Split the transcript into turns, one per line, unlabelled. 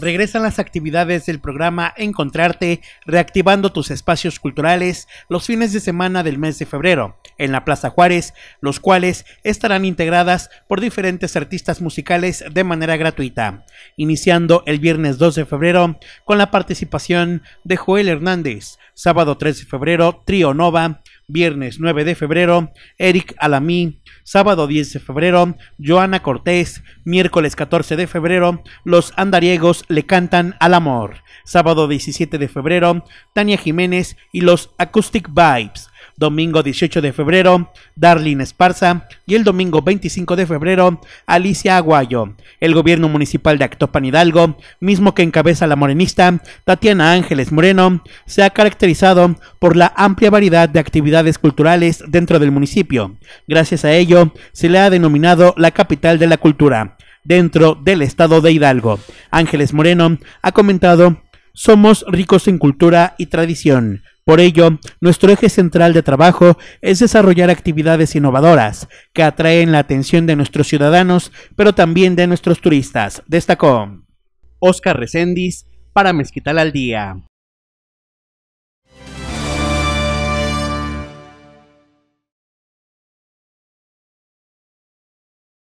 regresan las actividades del programa Encontrarte, reactivando tus espacios culturales los fines de semana del mes de febrero en la Plaza Juárez, los cuales estarán integradas por diferentes artistas musicales de manera gratuita, iniciando el viernes 2 de febrero con la participación de Joel Hernández, sábado 3 de febrero Trio Nova, Viernes 9 de febrero, Eric Alamí. Sábado 10 de febrero, Joana Cortés. Miércoles 14 de febrero, Los Andariegos le cantan al amor. Sábado 17 de febrero, Tania Jiménez y los Acoustic Vibes domingo 18 de febrero Darlene Esparza y el domingo 25 de febrero Alicia Aguayo. El gobierno municipal de Actopan Hidalgo, mismo que encabeza la morenista Tatiana Ángeles Moreno, se ha caracterizado por la amplia variedad de actividades culturales dentro del municipio. Gracias a ello, se le ha denominado la capital de la cultura dentro del estado de Hidalgo. Ángeles Moreno ha comentado, somos ricos en cultura y tradición. Por ello, nuestro eje central de trabajo es desarrollar actividades innovadoras que atraen la atención de nuestros ciudadanos, pero también de nuestros turistas, destacó. Oscar Recendis para Mezquital al Día.